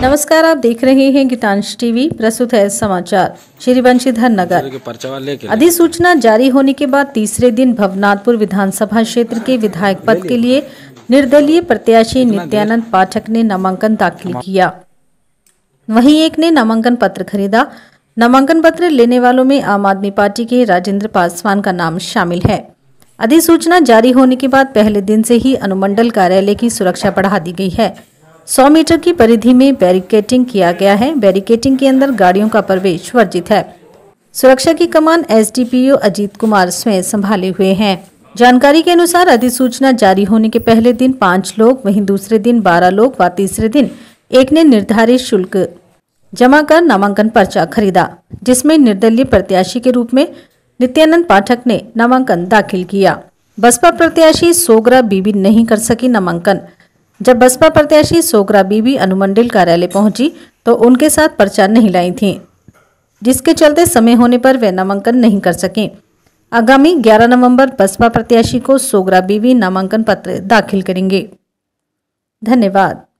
नमस्कार आप देख रहे हैं गीतांश टीवी प्रस्तुत है समाचार श्री वंशीधर नगर अधिसूचना जारी होने के बाद तीसरे दिन भवनाथपुर विधानसभा क्षेत्र के विधायक पद के लिए निर्दलीय प्रत्याशी नित्यानंद पाठक ने नामांकन दाखिल किया वहीं एक ने नामांकन पत्र खरीदा नामांकन पत्र लेने वालों में आम आदमी पार्टी के राजेंद्र पासवान का नाम शामिल है अधिसूचना जारी होने के बाद पहले दिन से ही अनुमंडल कार्यालय की सुरक्षा बढ़ा दी गई है 100 मीटर की परिधि में बैरिकेटिंग किया गया है बैरिकेटिंग के अंदर गाड़ियों का प्रवेश वर्जित है सुरक्षा की कमान एस अजीत कुमार स्वयं संभाले हुए हैं जानकारी के अनुसार अधिसूचना जारी होने के पहले दिन पाँच लोग वहीं दूसरे दिन बारह लोग व तीसरे दिन एक ने निर्धारित शुल्क जमा कर नामांकन पर्चा खरीदा जिसमें निर्दलीय प्रत्याशी के रूप में नित्यानंद पाठक ने नामांकन दाखिल किया बसपा प्रत्याशी सोगरा बीबी नहीं कर सकी नामांकन जब बसपा प्रत्याशी सोकरा बीबी अनुमंडल कार्यालय पहुंची तो उनके साथ पर्चा नहीं लाई थी जिसके चलते समय होने पर वे नामांकन नहीं कर सके आगामी 11 नवंबर बसपा प्रत्याशी को सोगरा बीवी नामांकन पत्र दाखिल करेंगे धन्यवाद